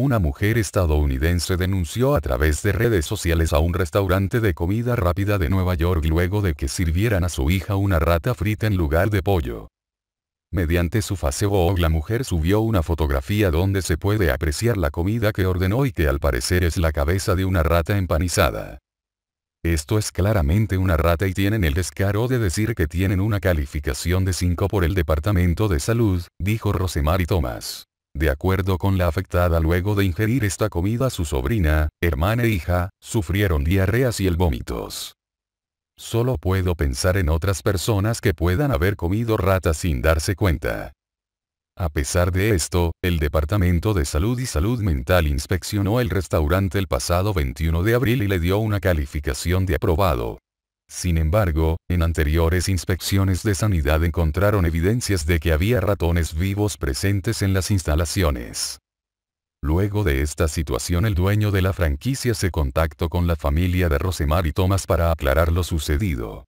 una mujer estadounidense denunció a través de redes sociales a un restaurante de comida rápida de Nueva York luego de que sirvieran a su hija una rata frita en lugar de pollo. Mediante su Facebook la mujer subió una fotografía donde se puede apreciar la comida que ordenó y que al parecer es la cabeza de una rata empanizada. Esto es claramente una rata y tienen el descaro de decir que tienen una calificación de 5 por el Departamento de Salud, dijo Rosemary Thomas. De acuerdo con la afectada luego de ingerir esta comida su sobrina, hermana e hija, sufrieron diarreas y el vómitos. Solo puedo pensar en otras personas que puedan haber comido ratas sin darse cuenta. A pesar de esto, el Departamento de Salud y Salud Mental inspeccionó el restaurante el pasado 21 de abril y le dio una calificación de aprobado. Sin embargo, en anteriores inspecciones de sanidad encontraron evidencias de que había ratones vivos presentes en las instalaciones. Luego de esta situación el dueño de la franquicia se contactó con la familia de y Tomás para aclarar lo sucedido.